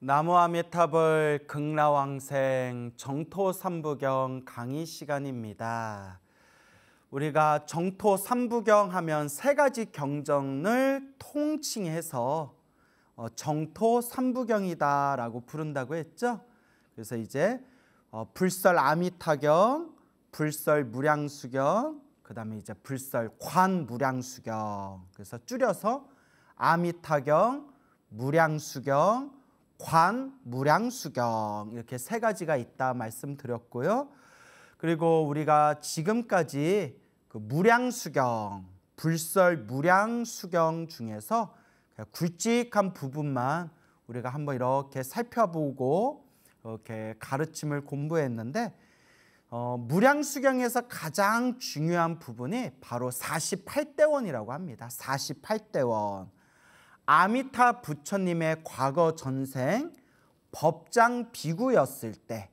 나무아미타불 극라왕생 정토삼부경 강의 시간입니다. 우리가 정토삼부경 하면 세 가지 경전을 통칭해서 어, 정토삼부경이다라고 부른다고 했죠. 그래서 이제 어, 불설 아미타경, 불설 무량수경, 그 다음에 이제 불설 관무량수경 그래서 줄여서 아미타경, 무량수경, 관, 무량, 수경 이렇게 세 가지가 있다 말씀드렸고요. 그리고 우리가 지금까지 그 무량 수경, 불설 무량 수경 중에서 굵직한 부분만 우리가 한번 이렇게 살펴보고 이렇게 가르침을 공부했는데 어, 무량 수경에서 가장 중요한 부분이 바로 48대원이라고 합니다. 48대원. 아미타 부처님의 과거 전생 법장 비구였을 때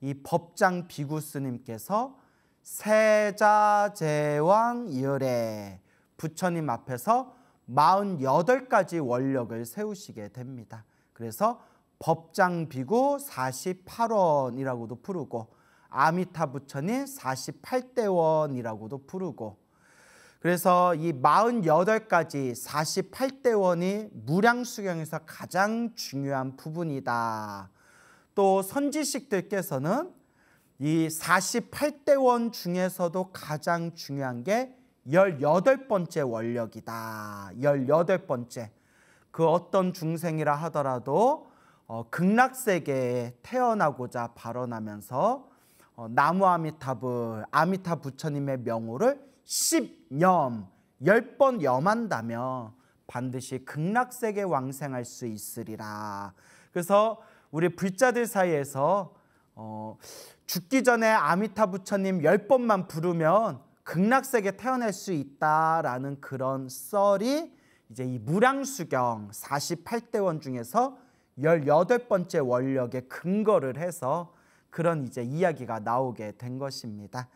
이 법장 비구 스님께서 세자제왕 이열에 부처님 앞에서 48가지 원력을 세우시게 됩니다. 그래서 법장 비구 48원이라고도 부르고 아미타 부처님 48대원이라고도 부르고 그래서 이 48가지 48대원이 무량수경에서 가장 중요한 부분이다. 또 선지식들께서는 이 48대원 중에서도 가장 중요한 게 18번째 원력이다. 18번째. 그 어떤 중생이라 하더라도 어, 극락세계에 태어나고자 발언하면서 어, 나무 아미타불, 아미타 부처님의 명호를 염, 열 번 염한다면 반드시 극락세계 왕생할 수 있으리라. 그래서 우리 불자들 사이에서 어, 죽기 전에 아미타 부처님 열 번만 부르면 극락세계 태어날 수 있다라는 그런 썰이 이제 이 무량수경 48대원 중에서 18번째 원력의 근거를 해서 그런 이제 이야기가 나오게 된 것입니다.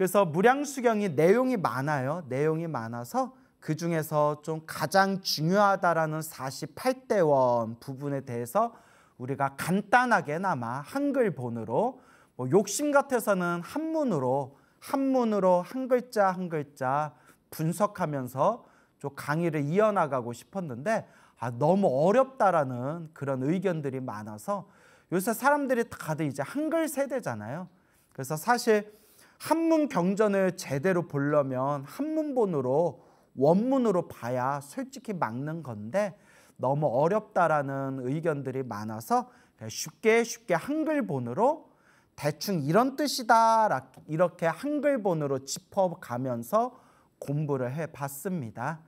그래서 무량수경이 내용이 많아요. 내용이 많아서 그 중에서 좀 가장 중요하다라는 48대원 부분에 대해서 우리가 간단하게나마 한글본으로 뭐 욕심 같아서는 한문으로 한문으로 한 글자 한 글자 분석하면서 좀 강의를 이어나가고 싶었는데 아, 너무 어렵다라는 그런 의견들이 많아서 요새 사람들이 다들 이제 한글 세대잖아요. 그래서 사실 한문 경전을 제대로 보려면 한문본으로 원문으로 봐야 솔직히 막는 건데 너무 어렵다라는 의견들이 많아서 쉽게 쉽게 한글본으로 대충 이런 뜻이다 이렇게 한글본으로 짚어가면서 공부를 해봤습니다.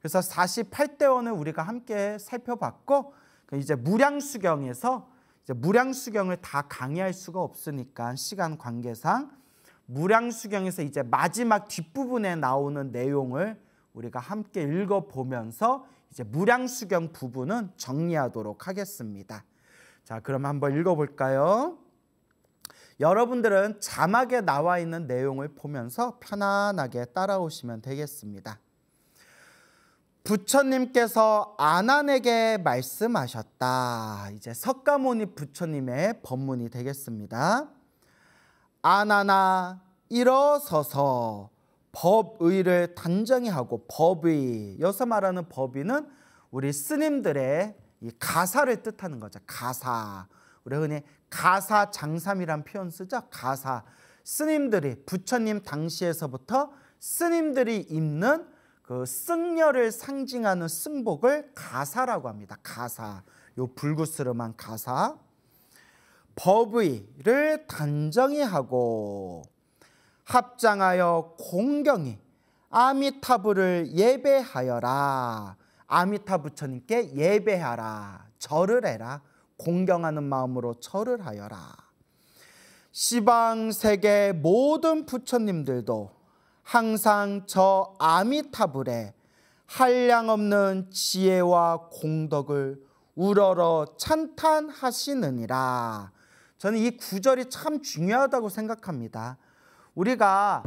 그래서 48대원을 우리가 함께 살펴봤고 그 이제 무량수경에서 이제 무량수경을 다 강의할 수가 없으니까 시간 관계상 무량수경에서 이제 마지막 뒷부분에 나오는 내용을 우리가 함께 읽어보면서 이제 무량수경 부분은 정리하도록 하겠습니다. 자, 그럼 한번 읽어볼까요? 여러분들은 자막에 나와 있는 내용을 보면서 편안하게 따라오시면 되겠습니다. 부처님께서 아난에게 말씀하셨다. 이제 석가모니 부처님의 법문이 되겠습니다. 아나나 일어서서 법의를 단정히 하고 법의 여기서 말하는 법의는 우리 스님들의 이 가사를 뜻하는 거죠. 가사. 우리 흔히 가사 장삼이란 표현 쓰죠. 가사. 스님들이 부처님 당시에서부터 스님들이 입는 그 승려를 상징하는 승복을 가사라고 합니다. 가사. 요 불구스름한 가사. 법의를 단정히 하고 합장하여 공경히 아미타부를 예배하여라. 아미타 부처님께 예배하라. 절을 해라. 공경하는 마음으로 절을 하여라. 시방 세계 모든 부처님들도 항상 저 아미타불에 한량없는 지혜와 공덕을 우러러 찬탄하시느니라. 저는 이 구절이 참 중요하다고 생각합니다. 우리가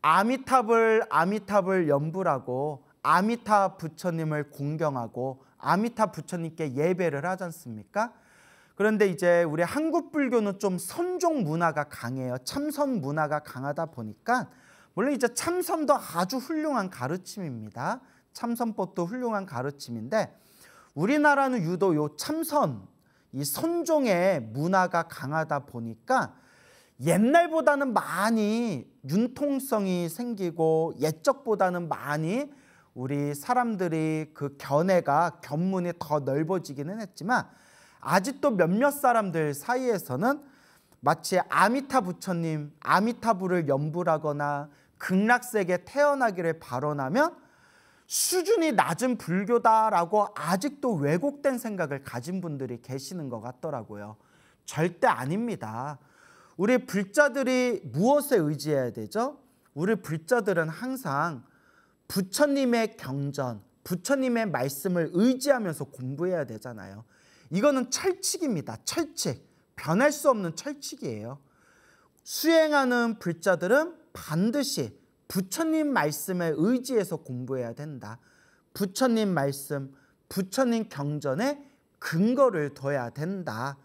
아미탑을 아미탑을 연불하고 아미타 부처님을 공경하고 아미타 부처님께 예배를 하지 않습니까? 그런데 이제 우리 한국 불교는 좀 선종 문화가 강해요. 참선 문화가 강하다 보니까 물론 이제 참선도 아주 훌륭한 가르침입니다. 참선법도 훌륭한 가르침인데 우리나라는 유도 요 참선 이 선종의 문화가 강하다 보니까 옛날보다는 많이 융통성이 생기고 옛적보다는 많이 우리 사람들이 그 견해가 견문이 더 넓어지기는 했지만 아직도 몇몇 사람들 사이에서는 마치 아미타 부처님 아미타부를 염불하거나 극락세계 태어나기를 발언하면 수준이 낮은 불교다라고 아직도 왜곡된 생각을 가진 분들이 계시는 것 같더라고요. 절대 아닙니다. 우리 불자들이 무엇에 의지해야 되죠? 우리 불자들은 항상 부처님의 경전, 부처님의 말씀을 의지하면서 공부해야 되잖아요. 이거는 철칙입니다. 철칙. 변할 수 없는 철칙이에요. 수행하는 불자들은 반드시 부처님 말씀에 의지해서 공부해야 된다. 부처님 말씀, 부처님 경전에 근거를 둬야 된다.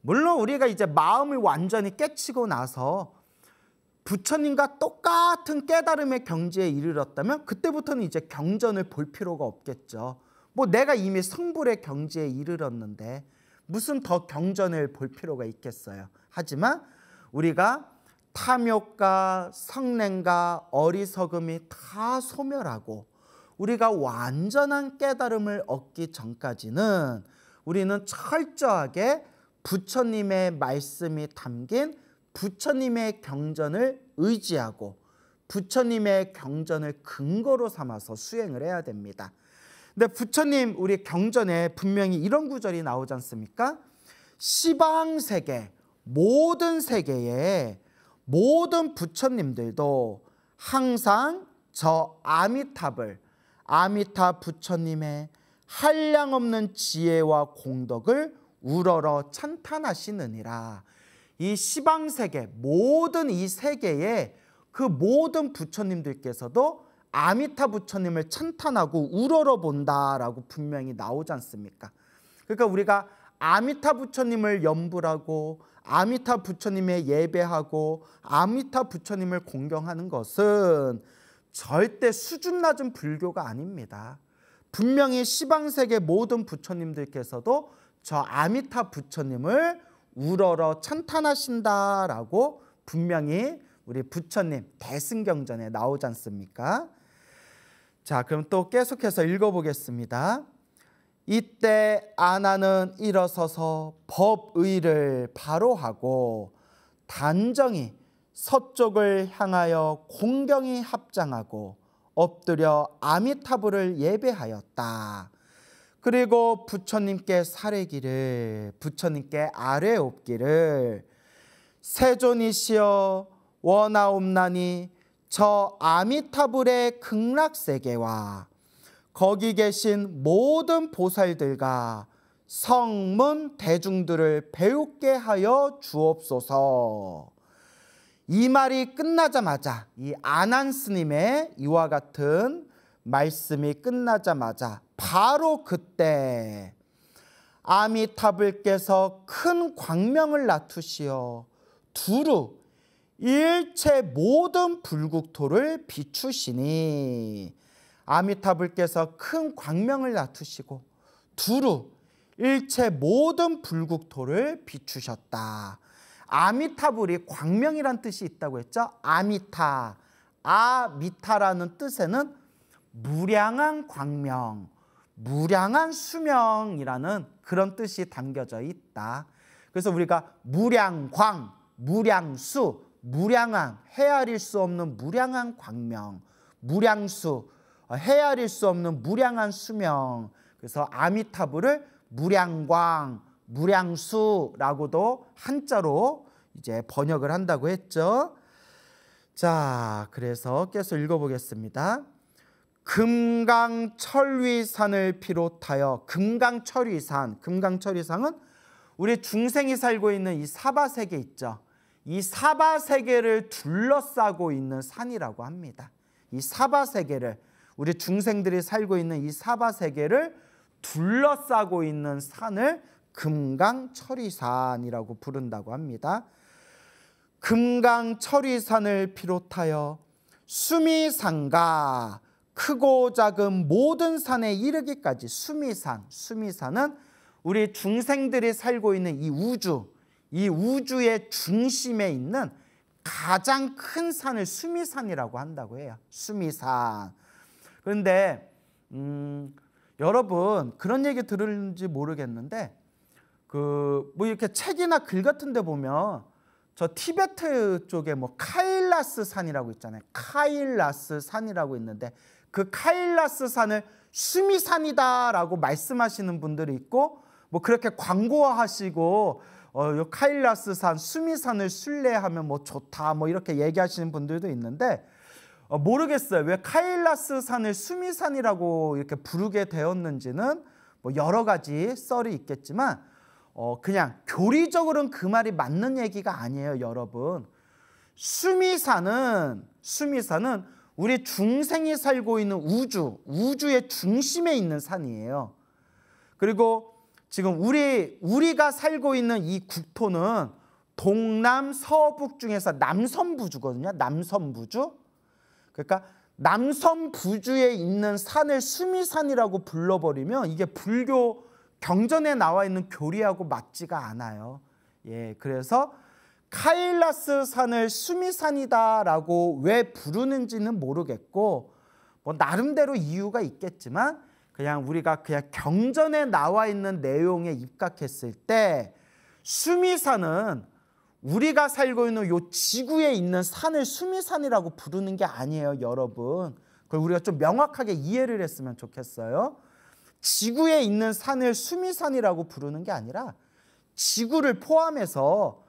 물론 우리가 이제 마음을 완전히 깨치고 나서 부처님과 똑같은 깨달음의 경지에 이르렀다면 그때부터는 이제 경전을 볼 필요가 없겠죠. 뭐 내가 이미 성불의 경지에 이르렀는데 무슨 더 경전을 볼 필요가 있겠어요. 하지만 우리가 탐욕과 성냄과 어리석음이 다 소멸하고 우리가 완전한 깨달음을 얻기 전까지는 우리는 철저하게 부처님의 말씀이 담긴 부처님의 경전을 의지하고 부처님의 경전을 근거로 삼아서 수행을 해야 됩니다. 근데 부처님 우리 경전에 분명히 이런 구절이 나오지 않습니까? 시방 세계 모든 세계에 모든 부처님들도 항상 저 아미탑을 아미타 부처님의 한량없는 지혜와 공덕을 우러러 찬탄하시느니라. 이 시방 세계 모든 이 세계에 그 모든 부처님들께서도 아미타 부처님을 찬탄하고 우러러 본다라고 분명히 나오지 않습니까? 그러니까 우리가 아미타 부처님을 염불하고 아미타 부처님의 예배하고 아미타 부처님을 공경하는 것은 절대 수준 낮은 불교가 아닙니다. 분명히 시방세계 모든 부처님들께서도 저 아미타 부처님을 우러러 찬탄하신다라고 분명히 우리 부처님 대승경전에 나오지 않습니까? 자, 그럼 또 계속해서 읽어보겠습니다. 이때 아나는 일어서서 법의를 바로하고 단정히 서쪽을 향하여 공경이 합장하고 엎드려 아미타불을 예배하였다. 그리고 부처님께 사례기를 부처님께 아뢰 옵기를 세존이시여 원하옵나니 저 아미타불의 극락세계와 거기 계신 모든 보살들과 성문 대중들을 배우게 하여 주옵소서. 이 말이 끝나자마자 이 아난 스님의 이와 같은 말씀이 끝나자마자 바로 그때 아미타불께서 큰 광명을 나투시어 두루 일체 모든 불국토를 비추시니 아미타불께서 큰 광명을 나투시고 두루 일체 모든 불국토를 비추셨다. 아미타불이 광명이란 뜻이 있다고 했죠. 아미타, 아미타라는 뜻에는 무량한 광명, 무량한 수명이라는 그런 뜻이 담겨져 있다. 그래서 우리가 무량광, 무량수, 무량한, 헤아릴 수 없는 무량한 광명, 무량수, 어, 헤아릴 수 없는 무량한 수명. 그래서 아미타불을 무량광, 무량수라고도 한자로 이제 번역을 한다고 했죠. 자, 그래서 계속 읽어보겠습니다. 금강철위산을 비롯하여 금강철위산, 금강철위산은 우리 중생이 살고 있는 이 사바 세계 있죠. 이 사바 세계를 둘러싸고 있는 산이라고 합니다. 이 사바 세계를 우리 중생들이 살고 있는 이 사바 세계를 둘러싸고 있는 산을 금강철이산이라고 부른다고 합니다. 금강철이산을 비롯하여 수미산과 크고 작은 모든 산에 이르기까지 수미산, 수미산은 우리 중생들이 살고 있는 이 우주, 이 우주의 중심에 있는 가장 큰 산을 수미산이라고 한다고 해요. 수미산. 그런데 음, 여러분 그런 얘기 들을지 모르겠는데 그 뭐 이렇게 책이나 글 같은 데 보면 저 티베트 쪽에 뭐 카일라스 산이라고 있잖아요. 카일라스 산이라고 있는데 그 카일라스 산을 수미산이다라고 말씀하시는 분들이 있고 뭐 그렇게 광고하시고 어, 요 카일라스 산, 수미산을 순례하면 뭐 좋다 뭐 이렇게 얘기하시는 분들도 있는데 어, 모르겠어요. 왜 카일라스 산을 수미산이라고 이렇게 부르게 되었는지는 뭐 여러 가지 썰이 있겠지만 어, 그냥 교리적으로는 그 말이 맞는 얘기가 아니에요, 여러분. 수미산은 수미산은 우리 중생이 살고 있는 우주, 우주의 중심에 있는 산이에요. 그리고 지금 우리 우리가 살고 있는 이 국토는 동남 서북 중에서 남선부주거든요. 남선부주. 그러니까 남섬 부주에 있는 산을 수미산이라고 불러버리면 이게 불교 경전에 나와 있는 교리하고 맞지가 않아요. 예, 그래서 카일라스 산을 수미산이다라고 왜 부르는지는 모르겠고 뭐 나름대로 이유가 있겠지만 그냥 우리가 그냥 경전에 나와 있는 내용에 입각했을 때 수미산은 우리가 살고 있는 요 지구에 있는 산을 수미산이라고 부르는 게 아니에요, 여러분. 그걸 우리가 좀 명확하게 이해를 했으면 좋겠어요. 지구에 있는 산을 수미산이라고 부르는 게 아니라 지구를 포함해서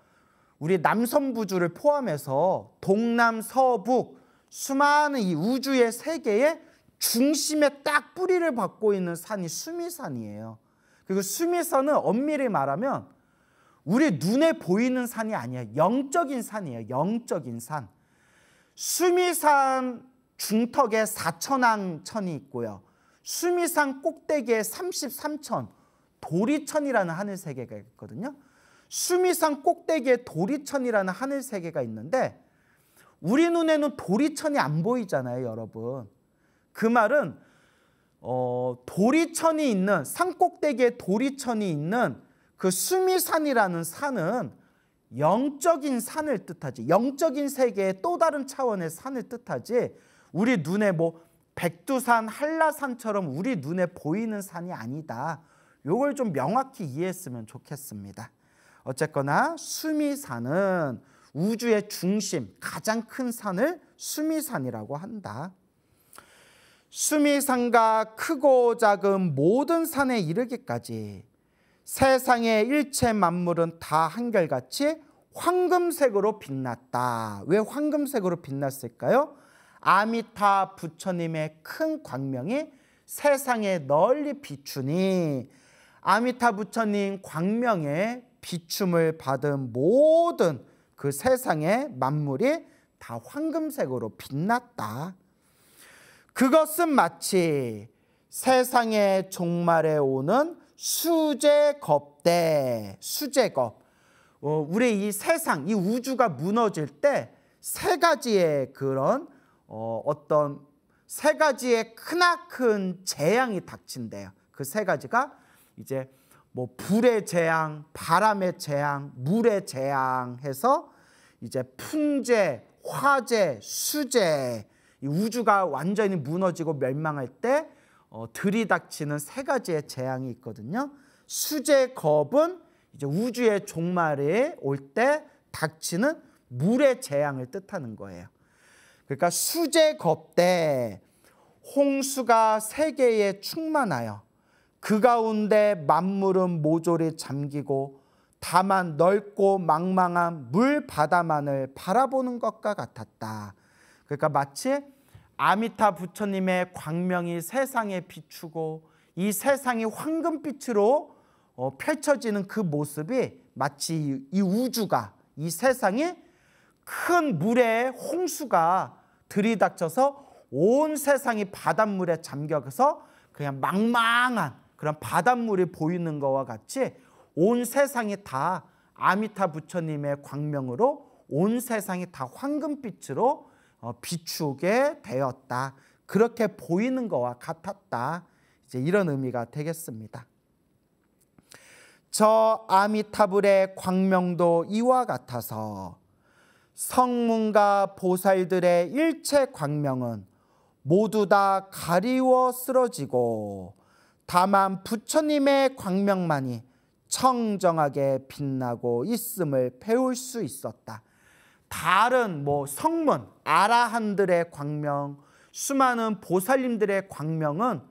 우리 남섬부주를 포함해서 동남 서북 수많은 이 우주의 세계의 중심에 딱 뿌리를 받고 있는 산이 수미산이에요. 그리고 수미산은 엄밀히 말하면 우리 눈에 보이는 산이 아니야. 영적인 산이에요. 영적인 산. 수미산 중턱에 4천왕 천이 있고요. 수미산 꼭대기에 33천 도리천이라는 하늘 세계가 있거든요. 수미산 꼭대기에 도리천이라는 하늘 세계가 있는데 우리 눈에는 도리천이 안 보이잖아요, 여러분. 그 말은 어, 도리천이 있는 산 꼭대기에 도리천이 있는 그 수미산이라는 산은 영적인 산을 뜻하지 영적인 세계의 또 다른 차원의 산을 뜻하지 우리 눈에 뭐 백두산, 한라산처럼 우리 눈에 보이는 산이 아니다. 요걸 좀 명확히 이해했으면 좋겠습니다. 어쨌거나 수미산은 우주의 중심, 가장 큰 산을 수미산이라고 한다. 수미산과 크고 작은 모든 산에 이르기까지 세상의 일체 만물은 다 한결같이 황금색으로 빛났다. 왜 황금색으로 빛났을까요? 아미타 부처님의 큰 광명이 세상에 널리 비추니 아미타 부처님 광명의 비춤을 받은 모든 그 세상의 만물이 다 황금색으로 빛났다. 그것은 마치 세상의 종말에 오는 수제겁대. 수제겁. 어, 우리 이 세상, 이 우주가 무너질 때 세 가지의 그런 어, 어떤 세 가지의 크나큰 재앙이 닥친대요. 그 세 가지가 이제 뭐 불의 재앙, 바람의 재앙, 물의 재앙 해서 이제 풍재, 화재, 수재 우주가 완전히 무너지고 멸망할 때 어, 들이닥치는 세 가지의 재앙이 있거든요. 수제 겁은 이제 우주의 종말이 올 때 닥치는 물의 재앙을 뜻하는 거예요. 그러니까 수제 겁때 홍수가 세계에 충만하여 그 가운데 만물은 모조리 잠기고 다만 넓고 망망한 물 바다만을 바라보는 것과 같았다. 그러니까 마치 아미타 부처님의 광명이 세상에 비추고 이 세상이 황금빛으로 어, 펼쳐지는 그 모습이 마치 이 우주가 이 세상이 큰 물의 홍수가 들이닥쳐서 온 세상이 바닷물에 잠겨서 그냥 망망한 그런 바닷물이 보이는 것과 같이 온 세상이 다 아미타 부처님의 광명으로 온 세상이 다 황금빛으로 어, 비추게 되었다. 그렇게 보이는 것과 같았다. 이제 이런 의미가 되겠습니다. 저 아미타불의 광명도 이와 같아서 성문과 보살들의 일체 광명은 모두 다 가리워 쓰러지고 다만 부처님의 광명만이 청정하게 빛나고 있음을 배울 수 있었다. 다른 뭐 성문, 아라한들의 광명, 수많은 보살님들의 광명은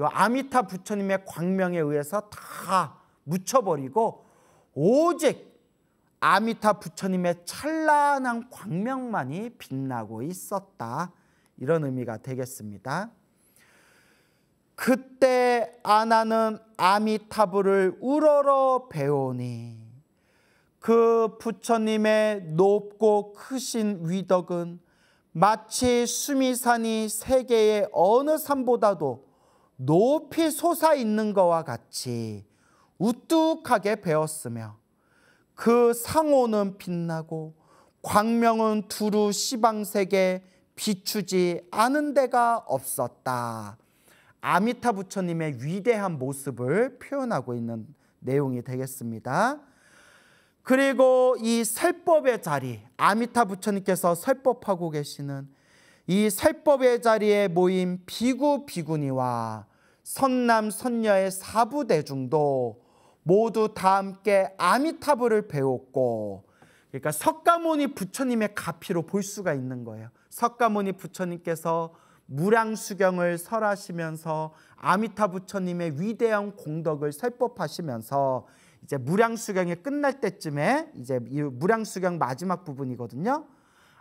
요 아미타 부처님의 광명에 의해서 다 묻혀버리고 오직 아미타 부처님의 찬란한 광명만이 빛나고 있었다. 이런 의미가 되겠습니다. 그때 아나는 아미타부를 우러러 배우니 그 부처님의 높고 크신 위덕은 마치 수미산이 세계의 어느 산보다도 높이 솟아 있는 것과 같이 우뚝하게 배었으며 그 상호는 빛나고 광명은 두루 시방세계 비추지 않은 데가 없었다. 아미타 부처님의 위대한 모습을 표현하고 있는 내용이 되겠습니다. 그리고 이 설법의 자리, 아미타 부처님께서 설법하고 계시는 이 설법의 자리에 모인 비구 비구니와 선남 선녀의 사부 대중도 모두 다 함께 아미타부를 배웠고 그러니까 석가모니 부처님의 가피로 볼 수가 있는 거예요. 석가모니 부처님께서 무량수경을 설하시면서 아미타 부처님의 위대한 공덕을 설법하시면서 이제 무량수경이 끝날 때쯤에 이제 이 무량수경 마지막 부분이거든요.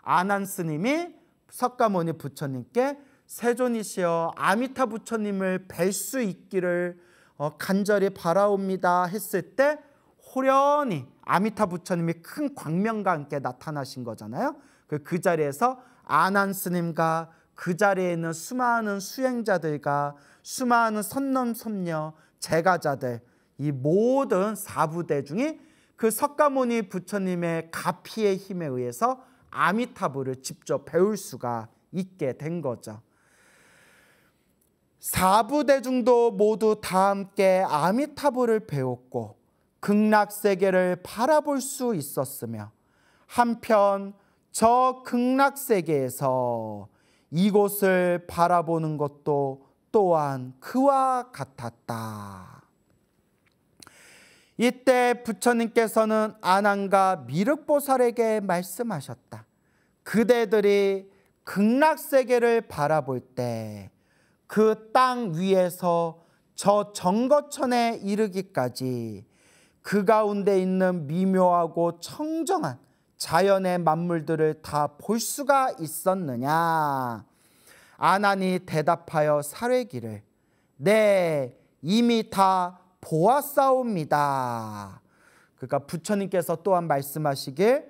아난 스님이 석가모니 부처님께 세존이시여 아미타 부처님을 뵐 수 있기를 어, 간절히 바라옵니다 했을 때 호련히 아미타 부처님이 큰 광명과 함께 나타나신 거잖아요. 그, 그 자리에서 아난 스님과 그 자리에 있는 수많은 수행자들과 수많은 선남선녀 제가자들 이 모든 사부대중이 그 석가모니 부처님의 가피의 힘에 의해서 아미타불을 직접 배울 수가 있게 된 거죠. 사부대중도 모두 다 함께 아미타불을 배웠고 극락세계를 바라볼 수 있었으며 한편 저 극락세계에서 이곳을 바라보는 것도 또한 그와 같았다. 이때 부처님께서는 아난과 미륵보살에게 말씀하셨다. 그대들이 극락세계를 바라볼 때 그 땅 위에서 저 정거천에 이르기까지 그 가운데 있는 미묘하고 청정한 자연의 만물들을 다 볼 수가 있었느냐. 아난이 대답하여 사례기를 네 이미 다 보았사옵니다. 그러니까 부처님께서 또한 말씀하시길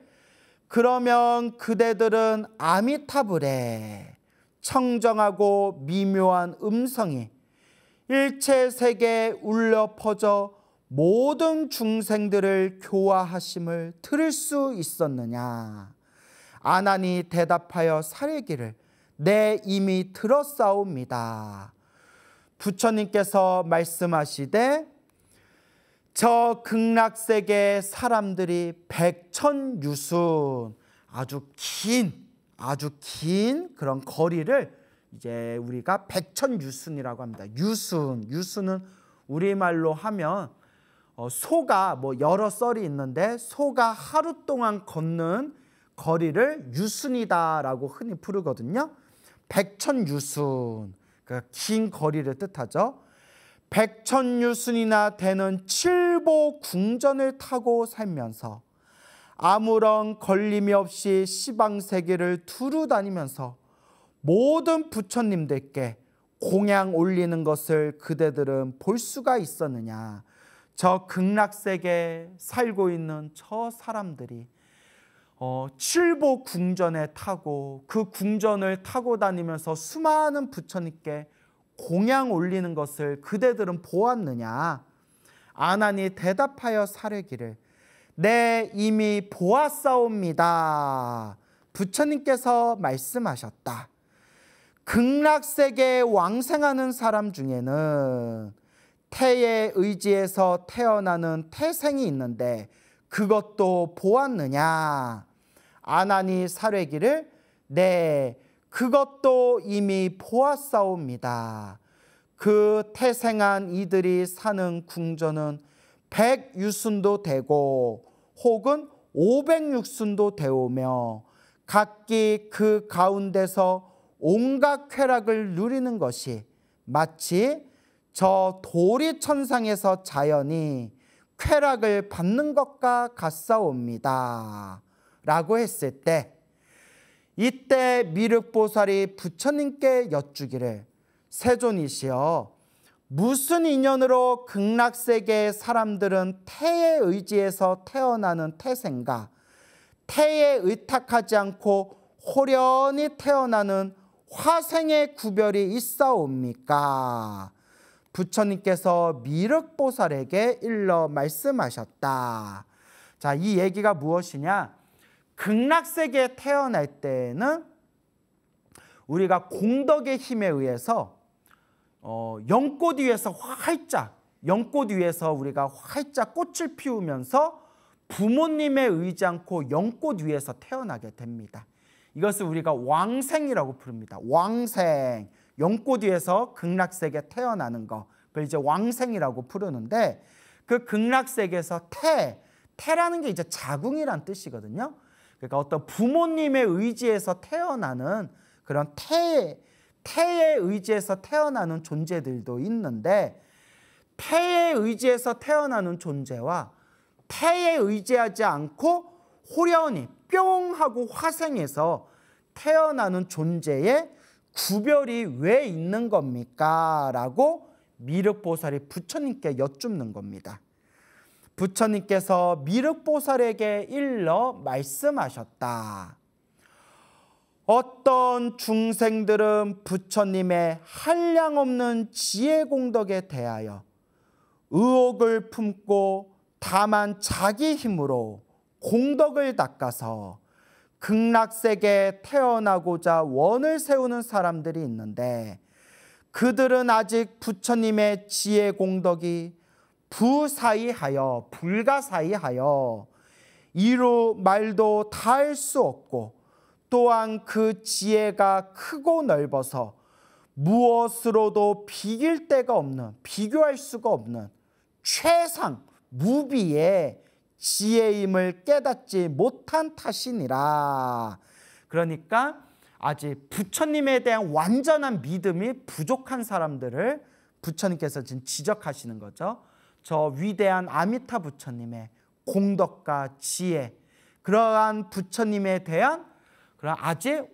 그러면 그대들은 아미타불에 청정하고 미묘한 음성이 일체 세계에 울려 퍼져 모든 중생들을 교화하심을 들을 수 있었느냐 아난이 대답하여 사례기를 내 이미 들었사옵니다 부처님께서 말씀하시되 저 극락세계 사람들이 백천유순 아주 긴 아주 긴 그런 거리를 이제 우리가 백천유순이라고 합니다. 유순 유순은 우리말로 하면 어, 소가 뭐 여러 썰이 있는데 소가 하루 동안 걷는 거리를 유순이다라고 흔히 부르거든요. 백천유순 그긴 그러니까 거리를 뜻하죠. 백천유순이나 되는 칠보 궁전을 타고 살면서 아무런 걸림이 없이 시방세계를 두루 다니면서 모든 부처님들께 공양 올리는 것을 그대들은 볼 수가 있었느냐. 저 극락세계에 살고 있는 저 사람들이 어, 칠보 궁전에 타고 그 궁전을 타고 다니면서 수많은 부처님께 공양 올리는 것을 그대들은 보았느냐? 아나니 대답하여 사르기를 네 이미 보았사옵니다. 부처님께서 말씀하셨다. 극락세계에 왕생하는 사람 중에는 태의 의지에서 태어나는 태생이 있는데 그것도 보았느냐? 아나니 사뢰기를 네 그것도 이미 보았사옵니다. 그 태생한 이들이 사는 궁전은 백유순도 되고 혹은 오백육순도 되오며 각기 그 가운데서 온갖 쾌락을 누리는 것이 마치 저 도리 천상에서 자연이 쾌락을 받는 것과 같사옵니다. 라고 했을 때 이때 미륵보살이 부처님께 여쭈기를 세존이시여 무슨 인연으로 극락세계 의 사람들은 태의 의지에서 태어나는 태생가 태에 의탁하지 않고 호련히 태어나는 화생의 구별이 있사옵니까? 부처님께서 미륵보살에게 일러 말씀하셨다. 자, 이 얘기가 무엇이냐? 극락세계에 태어날 때는 우리가 공덕의 힘에 의해서 어, 연꽃 위에서 활짝 연꽃 위에서 우리가 활짝 꽃을 피우면서 부모님에 의지 않고 연꽃 위에서 태어나게 됩니다. 이것을 우리가 왕생이라고 부릅니다. 왕생. 연꽃 위에서 극락세계 태어나는 것을 이제 왕생이라고 부르는데 그 극락세계에서 태, 태라는 게 이제 자궁이란 뜻이거든요. 그러니까 어떤 부모님의 의지에서 태어나는 그런 태의 태의 의지에서 태어나는 존재들도 있는데 태의 의지에서 태어나는 존재와 태에 의지하지 않고 호련히 뿅 하고 화생해서 태어나는 존재의 구별이 왜 있는 겁니까? 라고 미륵보살이 부처님께 여쭙는 겁니다. 부처님께서 미륵보살에게 일러 말씀하셨다. 어떤 중생들은 부처님의 한량없는 지혜 공덕에 대하여 의혹을 품고 다만 자기 힘으로 공덕을 닦아서 극락세계에 태어나고자 원을 세우는 사람들이 있는데 그들은 아직 부처님의 지혜 공덕이 부사이하여 불가사이하여 이루 말도 다할수 없고 또한 그 지혜가 크고 넓어서 무엇으로도 비길 데가 없는 비교할 수가 없는 최상 무비의 지혜임을 깨닫지 못한 탓이니라. 그러니까 아직 부처님에 대한 완전한 믿음이 부족한 사람들을 부처님께서 지금 지적하시는 거죠. 저 위대한 아미타 부처님의 공덕과 지혜 그러한 부처님에 대한 그런 아직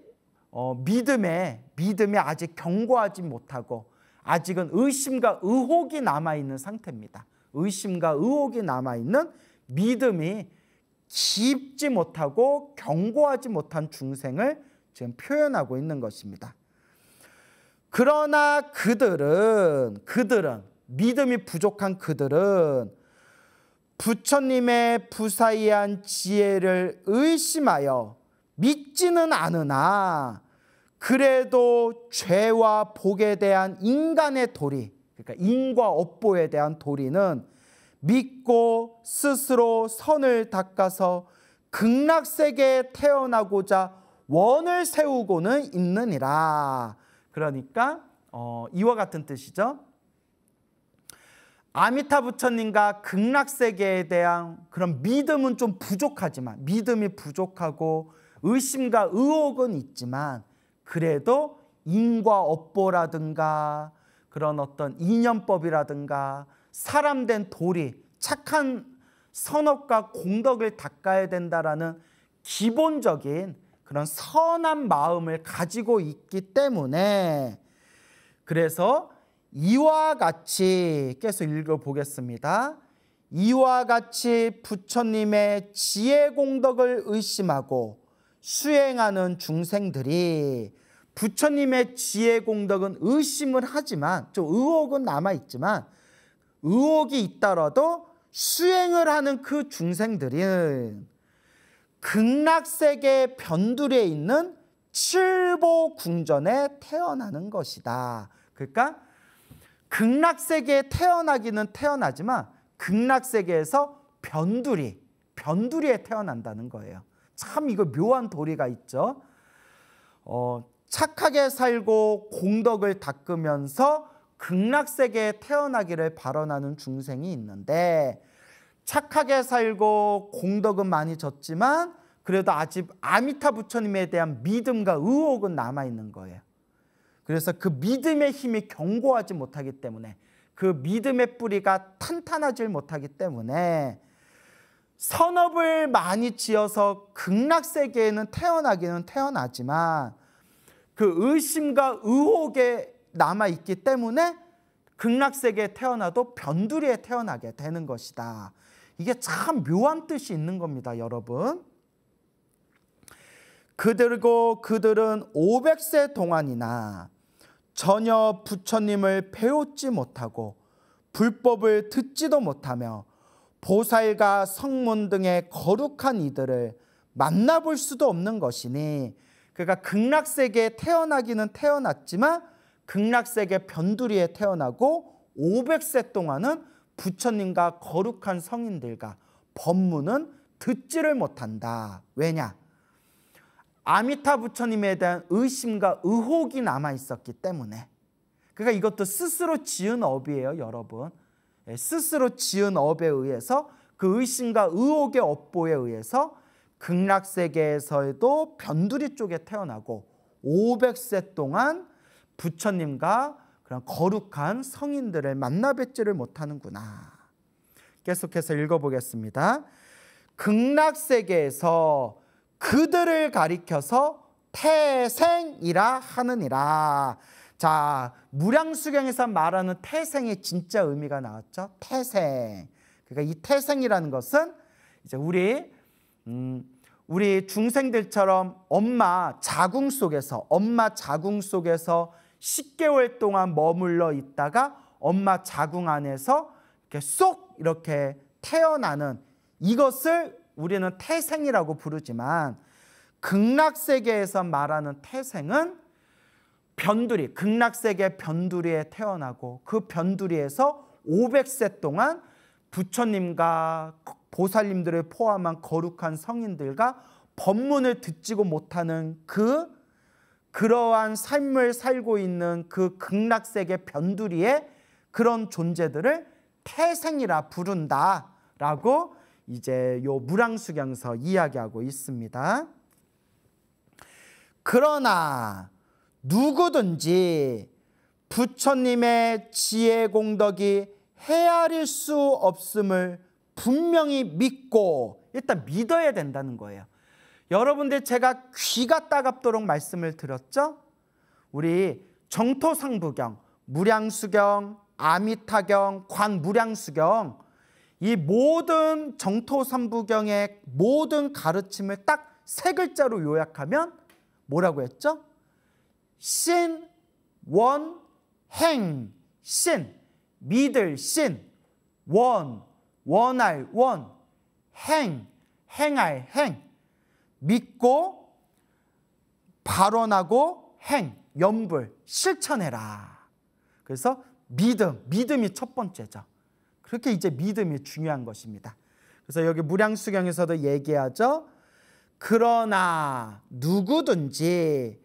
어, 믿음에 믿음에 아직 경고하지 못하고 아직은 의심과 의혹이 남아 있는 상태입니다. 의심과 의혹이 남아 있는 믿음이 깊지 못하고 경고하지 못한 중생을 지금 표현하고 있는 것입니다. 그러나 그들은 그들은 믿음이 부족한 그들은 부처님의 부사의한 지혜를 의심하여 믿지는 않으나 그래도 죄와 복에 대한 인간의 도리, 그러니까 인과 업보에 대한 도리는 믿고 스스로 선을 닦아서 극락세계에 태어나고자 원을 세우고는 있느니라. 그러니까 어, 이와 같은 뜻이죠. 아미타 부처님과 극락세계에 대한 그런 믿음은 좀 부족하지만 믿음이 부족하고 의심과 의혹은 있지만 그래도 인과 업보라든가 그런 어떤 인연법이라든가 사람된 도리 착한 선업과 공덕을 닦아야 된다라는 기본적인 그런 선한 마음을 가지고 있기 때문에 그래서 이와 같이 계속 읽어보겠습니다. 이와 같이 부처님의 지혜 공덕을 의심하고 수행하는 중생들이 부처님의 지혜 공덕은 의심을 하지만 좀 의혹은 남아있지만 의혹이 있더라도 수행을 하는 그 중생들은 극락세계 변두리에 있는 칠보 궁전에 태어나는 것이다. 그러니까 극락 세계에 태어나기는 태어나지만 극락 세계에서 변두리, 변두리에 태어난다는 거예요. 참 이거 묘한 도리가 있죠. 어, 착하게 살고 공덕을 닦으면서 극락 세계에 태어나기를 발언하는 중생이 있는데 착하게 살고 공덕은 많이 졌지만 그래도 아직 아미타 부처님에 대한 믿음과 의혹은 남아 있는 거예요. 그래서 그 믿음의 힘이 견고하지 못하기 때문에 그 믿음의 뿌리가 탄탄하지 못하기 때문에 선업을 많이 지어서 극락 세계에는 태어나기는 태어나지만 그 의심과 의혹에 남아 있기 때문에 극락 세계에 태어나도 변두리에 태어나게 되는 것이다. 이게 참 묘한 뜻이 있는 겁니다, 여러분. 그들고 그들은 500세 동안이나 전혀 부처님을 배웠지 못하고 불법을 듣지도 못하며 보살과 성문 등의 거룩한 이들을 만나볼 수도 없는 것이니 그가 극락세계에 태어나기는 태어났지만 극락세계 변두리에 태어나고 500세 동안은 부처님과 거룩한 성인들과 법문은 듣지를 못한다. 왜냐? 아미타 부처님에 대한 의심과 의혹이 남아 있었기 때문에 그러니까 이것도 스스로 지은 업이에요 여러분 예, 스스로 지은 업에 의해서 그 의심과 의혹의 업보에 의해서 극락세계에서도 변두리 쪽에 태어나고 500세 동안 부처님과 그런 거룩한 성인들을 만나 뵙지를 못하는구나. 계속해서 읽어보겠습니다. 극락세계에서 그들을 가리켜서 태생이라 하느니라. 자, 무량수경에서 말하는 태생의 진짜 의미가 나왔죠. 태생. 그러니까 이 태생이라는 것은 이제 우리 음, 우리 중생들처럼 엄마 자궁 속에서 엄마 자궁 속에서 10개월 동안 머물러 있다가 엄마 자궁 안에서 이렇게 쏙 이렇게 태어나는 이것을 우리는 태생이라고 부르지만 극락 세계에서 말하는 태생은 변두리, 극락 세계 변두리에 태어나고 그 변두리에서 500세 동안 부처님과 보살님들을 포함한 거룩한 성인들과 법문을 듣지고 못하는 그 그러한 삶을 살고 있는 그 극락 세계 변두리에 그런 존재들을 태생이라 부른다라고 이제 요무량수경서 이야기하고 있습니다. 그러나 누구든지 부처님의 지혜 공덕이 헤아릴 수 없음을 분명히 믿고 일단 믿어야 된다는 거예요. 여러분들 제가 귀가 따갑도록 말씀을 드렸죠? 우리 정토상부경, 무량수경, 아미타경, 관무량수경 이 모든 정토 삼부경의 모든 가르침을 딱 세 글자로 요약하면 뭐라고 했죠? 신, 원, 행, 신, 믿을 신, 원, 원할 원, 행, 행할 행, 믿고 발언하고 행, 염불, 실천해라. 그래서 믿음, 믿음이 첫 번째죠. 그렇게 이제 믿음이 중요한 것입니다. 그래서 여기 무량수경에서도 얘기하죠. 그러나 누구든지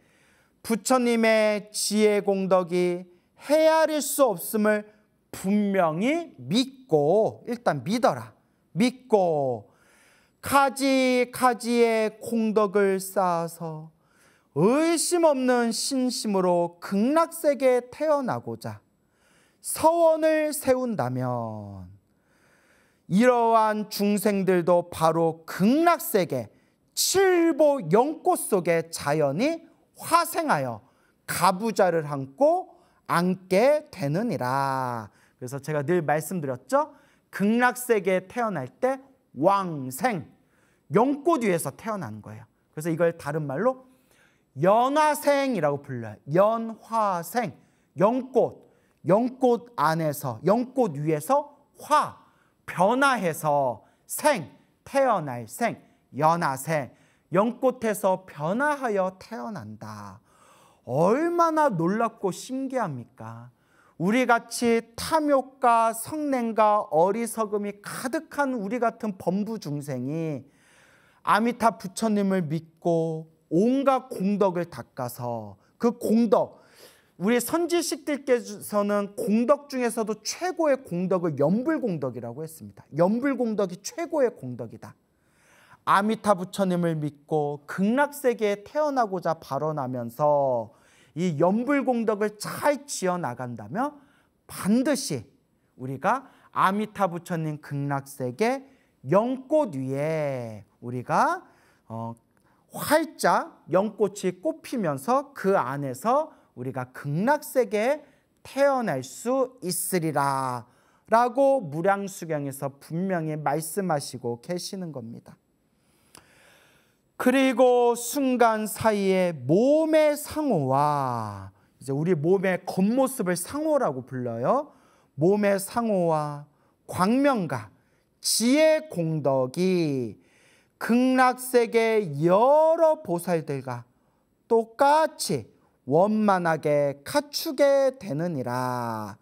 부처님의 지혜 공덕이 헤아릴 수 없음을 분명히 믿고 일단 믿어라. 믿고 가지 가지의 공덕을 쌓아서 의심 없는 신심으로 극락세계에 태어나고자 서원을 세운다면 이러한 중생들도 바로 극락세계 칠보 영꽃 속의 자연이 화생하여 가부자를 안고 안게 되느니라. 그래서 제가 늘 말씀드렸죠. 극락세계에 태어날 때 왕생, 영꽃 위에서 태어난 거예요. 그래서 이걸 다른 말로 연화생이라고 불러요. 연화생, 영꽃. 영꽃 안에서 영꽃 위에서 화 변화해서 생 태어날 생 연하생 영꽃에서 변화하여 태어난다. 얼마나 놀랍고 신기합니까? 우리 같이 탐욕과 성냉과 어리석음이 가득한 우리 같은 범부 중생이 아미타 부처님을 믿고 온갖 공덕을 닦아서 그 공덕 우리 선지식들께서는 공덕 중에서도 최고의 공덕을 연불공덕이라고 했습니다. 연불공덕이 최고의 공덕이다. 아미타 부처님을 믿고 극락세계에 태어나고자 발언하면서 이 연불공덕을 잘 지어나간다면 반드시 우리가 아미타 부처님 극락세계 연꽃 위에 우리가 어, 활짝 연꽃이 꽃피면서 그 안에서 우리가 극락세계에 태어날 수 있으리라 라고 무량수경에서 분명히 말씀하시고 계시는 겁니다. 그리고 순간 사이에 몸의 상호와 이제 우리 몸의 겉모습을 상호라고 불러요. 몸의 상호와 광명과 지혜 공덕이 극락세계 여러 보살들과 똑같이 원만하게 갖추게 되느니라.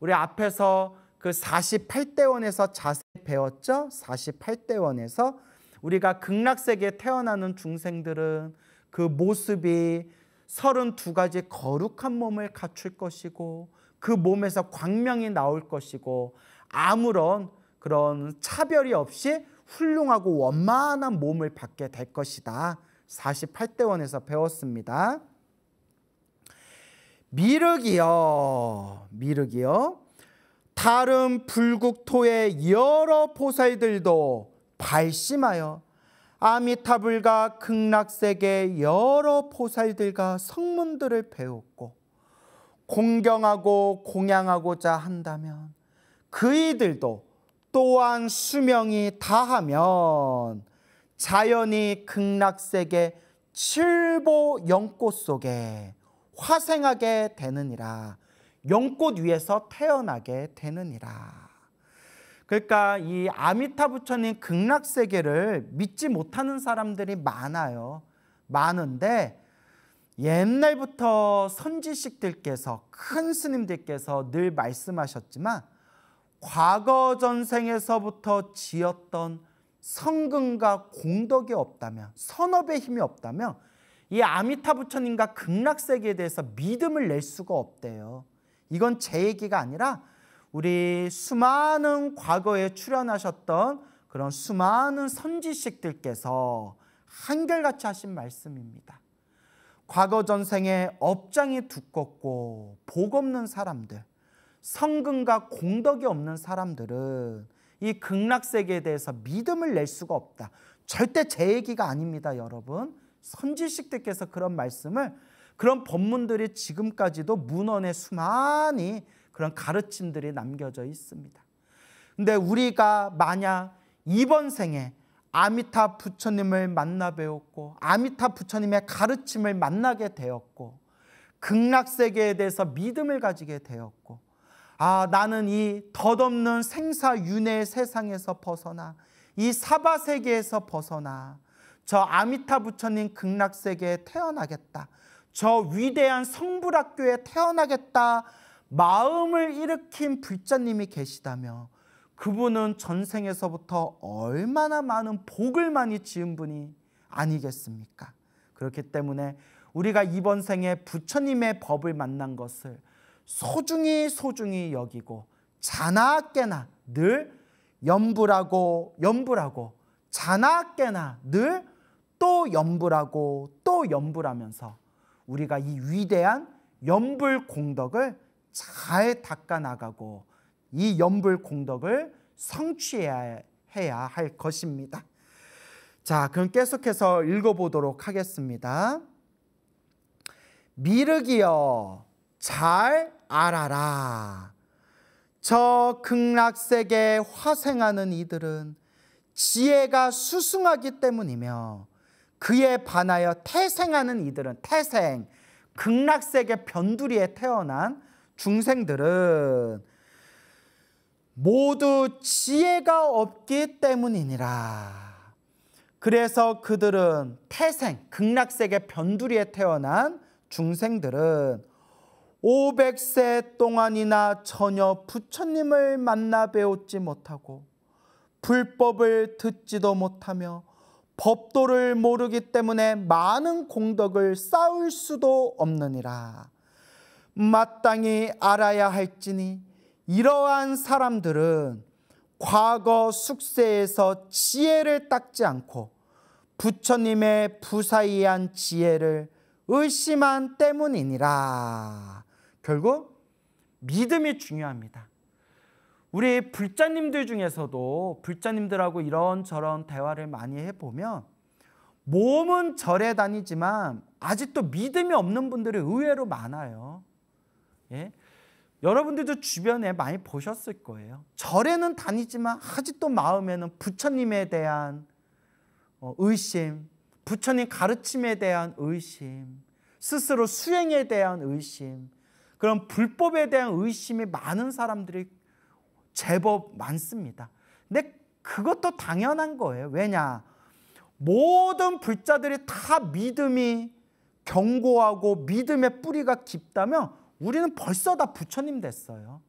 우리 앞에서 그 48대원에서 자세히 배웠죠? 48대원에서 우리가 극락세계에 태어나는 중생들은 그 모습이 32가지 거룩한 몸을 갖출 것이고 그 몸에서 광명이 나올 것이고 아무런 그런 차별이 없이 훌륭하고 원만한 몸을 받게 될 것이다. 48대원에서 배웠습니다. 미륵이요. 미륵이요. 다른 불국토의 여러 보살들도 발심하여 아미타불과 극락세계 여러 보살들과 성문들을 배웠고 공경하고 공양하고자 한다면 그이들도 또한 수명이 다하면 자연히 극락세계 칠보 영꽃 속에 화생하게 되느니라. 연꽃 위에서 태어나게 되느니라. 그러니까 이 아미타 부처님 극락 세계를 믿지 못하는 사람들이 많아요. 많은데 옛날부터 선지식들께서 큰 스님들께서 늘 말씀하셨지만 과거 전생에서부터 지었던 성근과 공덕이 없다면 선업의 힘이 없다면 이 아미타 부처님과 극락세계에 대해서 믿음을 낼 수가 없대요. 이건 제 얘기가 아니라 우리 수많은 과거에 출연하셨던 그런 수많은 선지식들께서 한결같이 하신 말씀입니다. 과거 전생에 업장이 두껍고 복 없는 사람들, 성근과 공덕이 없는 사람들은 이 극락세계에 대해서 믿음을 낼 수가 없다. 절대 제 얘기가 아닙니다, 여러분. 선지식 들께서 그런 말씀을 그런 법문들이 지금까지도 문헌에 수많이 그런 가르침들이 남겨져 있습니다. 근데 우리가 만약 이번 생에 아미타 부처님을 만나 배웠고 아미타 부처님의 가르침을 만나게 되었고 극락세계에 대해서 믿음을 가지게 되었고 아 나는 이 덧없는 생사윤회의 세상에서 벗어나 이 사바세계에서 벗어나 저 아미타 부처님 극락세계에 태어나겠다. 저 위대한 성불학교에 태어나겠다. 마음을 일으킨 불자님이 계시다며 그분은 전생에서부터 얼마나 많은 복을 많이 지은 분이 아니겠습니까? 그렇기 때문에 우리가 이번 생에 부처님의 법을 만난 것을 소중히 소중히 여기고 자나 깨나 늘 염불하고 염불하고 자나 깨나 늘또 염불하고 또 염불하면서 우리가 이 위대한 염불 공덕을 잘 닦아 나가고 이 염불 공덕을 성취해야 할 것입니다. 자, 그럼 계속해서 읽어보도록 하겠습니다. 미륵이여, 잘 알아라. 저 극락세계 화생하는 이들은 지혜가 수승하기 때문이며 그에 반하여 태생하는 이들은 태생 극락세계 변두리에 태어난 중생들은 모두 지혜가 없기 때문이니라. 그래서 그들은 태생 극락세계 변두리에 태어난 중생들은 500세 동안이나 전혀 부처님을 만나 배웠지 못하고 불법을 듣지도 못하며 법도를 모르기 때문에 많은 공덕을 쌓을 수도 없느니라. 마땅히 알아야 할지니 이러한 사람들은 과거 숙세에서 지혜를 닦지 않고 부처님의 부사이한 지혜를 의심한 때문이니라. 결국 믿음이 중요합니다. 우리 불자님들 중에서도 불자님들하고 이런저런 대화를 많이 해보면 몸은 절에 다니지만 아직도 믿음이 없는 분들이 의외로 많아요. 예? 여러분들도 주변에 많이 보셨을 거예요. 절에는 다니지만 아직도 마음에는 부처님에 대한 어, 의심, 부처님 가르침에 대한 의심, 스스로 수행에 대한 의심, 그런 불법에 대한 의심이 많은 사람들이 제법 많습니다. 근데 그것도 당연한 거예요. 왜냐? 모든 불자들이 다 믿음이 견고하고 믿음의 뿌리가 깊다면 우리는 벌써 다 부처님 됐어요.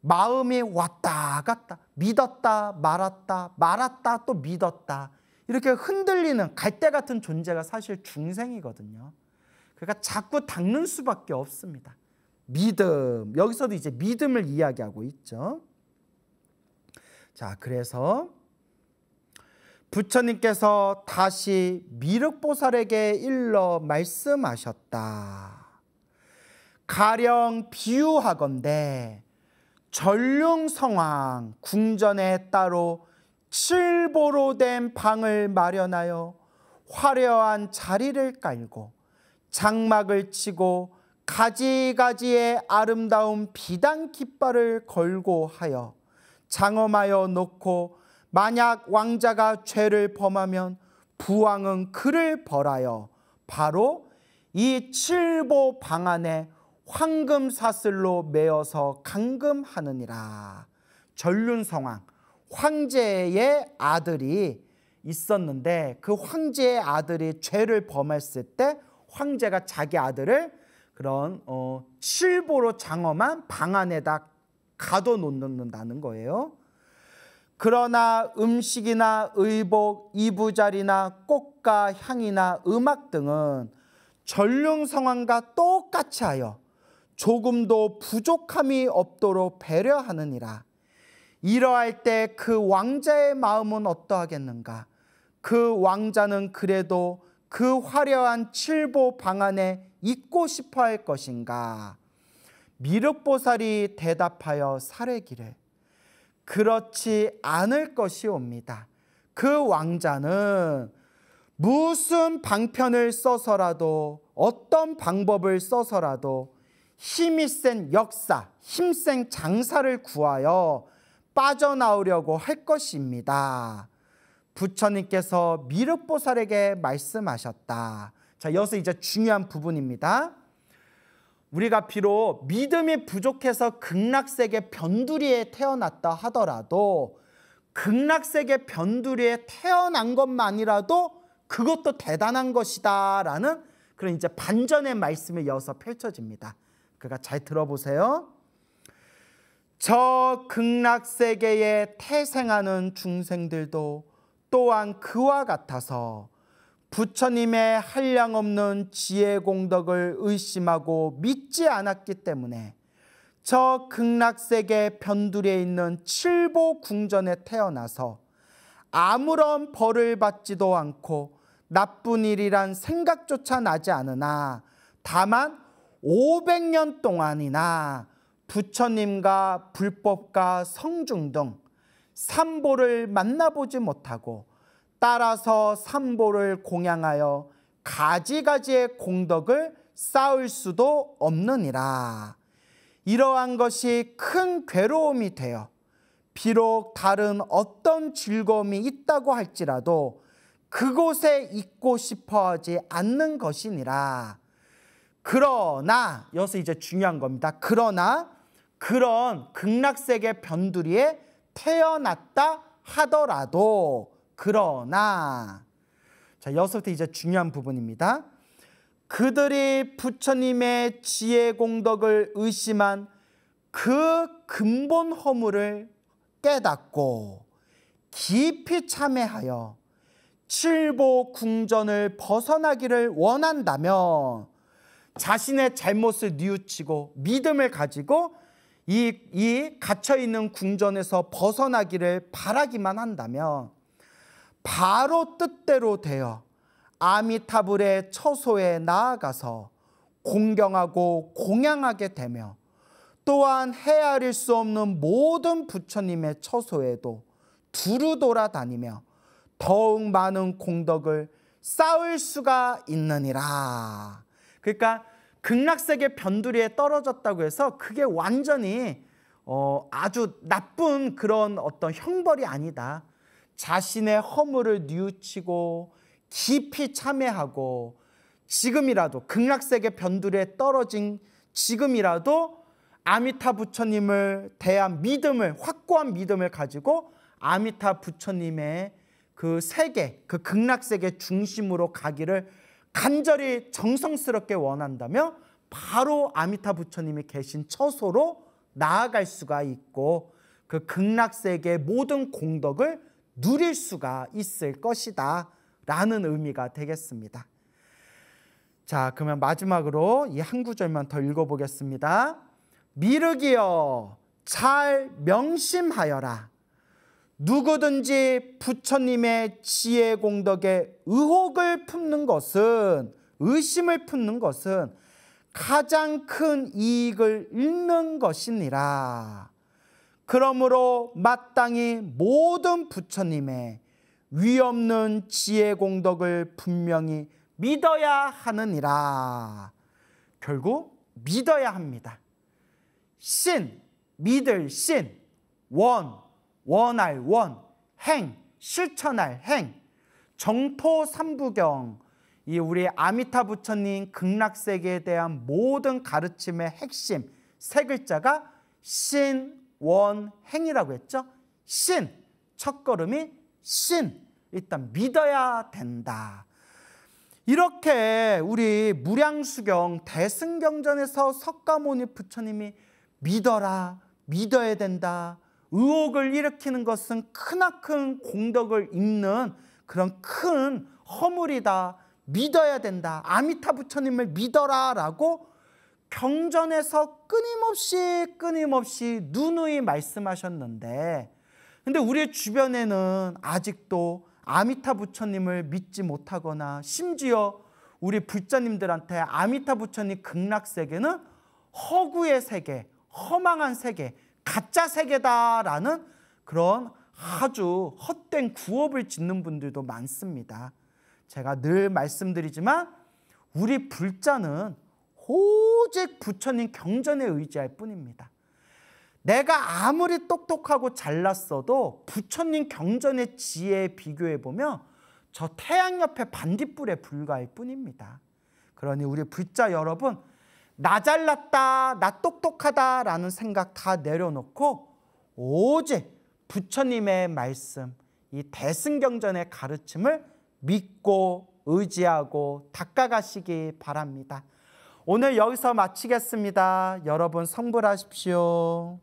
마음이 왔다 갔다 믿었다 말았다 말았다 또 믿었다 이렇게 흔들리는 갈대 같은 존재가 사실 중생이거든요. 그러니까 자꾸 닦는 수밖에 없습니다. 믿음. 여기서도 이제 믿음을 이야기하고 있죠. 자, 그래서 부처님께서 다시 미륵보살에게 일러 말씀하셨다. 가령 비유하건대 전륜성왕 궁전에 따로 칠보로 된 방을 마련하여 화려한 자리를 깔고 장막을 치고 가지가지의 아름다운 비단 깃발을 걸고 하여 장엄하여 놓고 만약 왕자가 죄를 범하면 부왕은 그를 벌하여 바로 이 칠보 방안에 황금 사슬로 매어서 감금하느니라. 전륜 성왕 황제의 아들이 있었는데 그 황제의 아들이 죄를 범했을 때 황제가 자기 아들을 그런 어, 실보로 장엄한 방 안에다 가둬놓는다는 거예요. 그러나 음식이나 의복, 이부자리나 꽃과 향이나 음악 등은 전륜 상황과 똑같이 하여 조금도 부족함이 없도록 배려하느니라. 이러할 때 그 왕자의 마음은 어떠하겠는가? 그 왕자는 그래도 그 화려한 칠보 방안에 있고 싶어 할 것인가? 미륵보살이 대답하여 사례기를 그렇지 않을 것이옵니다. 그 왕자는 무슨 방편을 써서라도 어떤 방법을 써서라도 힘이 센 역사, 힘센 장사를 구하여 빠져나오려고 할 것입니다. 부처님께서 미륵보살에게 말씀하셨다. 자, 여기서 이제 중요한 부분입니다. 우리가 비록 믿음이 부족해서 극락세계 변두리에 태어났다 하더라도 극락세계 변두리에 태어난 것만이라도 그것도 대단한 것이다 라는 그런 이제 반전의 말씀이 이어서 펼쳐집니다. 그가 잘 들어보세요. 저 극락세계에 태생하는 중생들도 또한 그와 같아서 부처님의 한량 없는 지혜 공덕을 의심하고 믿지 않았기 때문에 저 극락세계 변두리에 있는 칠보 궁전에 태어나서 아무런 벌을 받지도 않고 나쁜 일이란 생각조차 나지 않으나 다만 500년 동안이나 부처님과 불법과 성중 등 삼보를 만나보지 못하고 따라서 삼보를 공양하여 가지가지의 공덕을 쌓을 수도 없느니라. 이러한 것이 큰 괴로움이 되어 비록 다른 어떤 즐거움이 있다고 할지라도 그곳에 있고 싶어 하지 않는 것이니라. 그러나, 여기서 이제 중요한 겁니다. 그러나 그런 극락세계 변두리에 태어났다 하더라도 그러나 자 여기서부터 이제 중요한 부분입니다. 그들이 부처님의 지혜 공덕을 의심한 그 근본 허물을 깨닫고 깊이 참회하여 칠보 궁전을 벗어나기를 원한다면 자신의 잘못을 뉘우치고 믿음을 가지고 이, 이 갇혀있는 궁전에서 벗어나기를 바라기만 한다면 바로 뜻대로 되어 아미타불의 처소에 나아가서 공경하고 공양하게 되며 또한 헤아릴 수 없는 모든 부처님의 처소에도 두루 돌아다니며 더욱 많은 공덕을 쌓을 수가 있느니라. 그러니까 극락세계 변두리에 떨어졌다고 해서 그게 완전히 어, 아주 나쁜 그런 어떤 형벌이 아니다. 자신의 허물을 뉘우치고 깊이 참회하고 지금이라도 극락세계 변두리에 떨어진 지금이라도 아미타 부처님을 대한 믿음을 확고한 믿음을 가지고 아미타 부처님의 그 세계, 그 극락세계 중심으로 가기를 간절히 정성스럽게 원한다며 바로 아미타 부처님이 계신 처소로 나아갈 수가 있고 그 극락세계의 모든 공덕을 누릴 수가 있을 것이다 라는 의미가 되겠습니다. 자 그러면 마지막으로 이 한 구절만 더 읽어보겠습니다. 미륵이여 잘 명심하여라 누구든지 부처님의 지혜 공덕에 의혹을 품는 것은 의심을 품는 것은 가장 큰 이익을 잃는 것이니라. 그러므로 마땅히 모든 부처님의 위없는 지혜 공덕을 분명히 믿어야 하느니라. 결국 믿어야 합니다. 신, 믿을 신, 원, 원할 원, 행, 실천할 행, 정토 삼부경, 이 우리 아미타 부처님 극락세계에 대한 모든 가르침의 핵심 세 글자가 신, 원, 행이라고 했죠. 신, 첫 걸음이 신, 일단 믿어야 된다. 이렇게 우리 무량수경 대승경전에서 석가모니 부처님이 믿어라, 믿어야 된다, 의혹을 일으키는 것은 크나큰 공덕을 잇는 그런 큰 허물이다. 믿어야 된다. 아미타 부처님을 믿어라. 라고 경전에서 끊임없이 끊임없이 누누이 말씀하셨는데 근데 우리 주변에는 아직도 아미타 부처님을 믿지 못하거나 심지어 우리 불자님들한테 아미타 부처님 극락 세계는 허구의 세계, 허망한 세계, 가짜 세계다라는 그런 아주 헛된 구업을 짓는 분들도 많습니다. 제가 늘 말씀드리지만 우리 불자는 오직 부처님 경전에 의지할 뿐입니다. 내가 아무리 똑똑하고 잘났어도 부처님 경전의 지혜에 비교해 보면 저 태양 옆에 반딧불에 불과할 뿐입니다. 그러니 우리 불자 여러분 나 잘났다, 나 똑똑하다라는 생각 다 내려놓고 오직 부처님의 말씀, 이 대승경전의 가르침을 믿고 의지하고 닦아가시기 바랍니다. 오늘 여기서 마치겠습니다. 여러분 성불하십시오.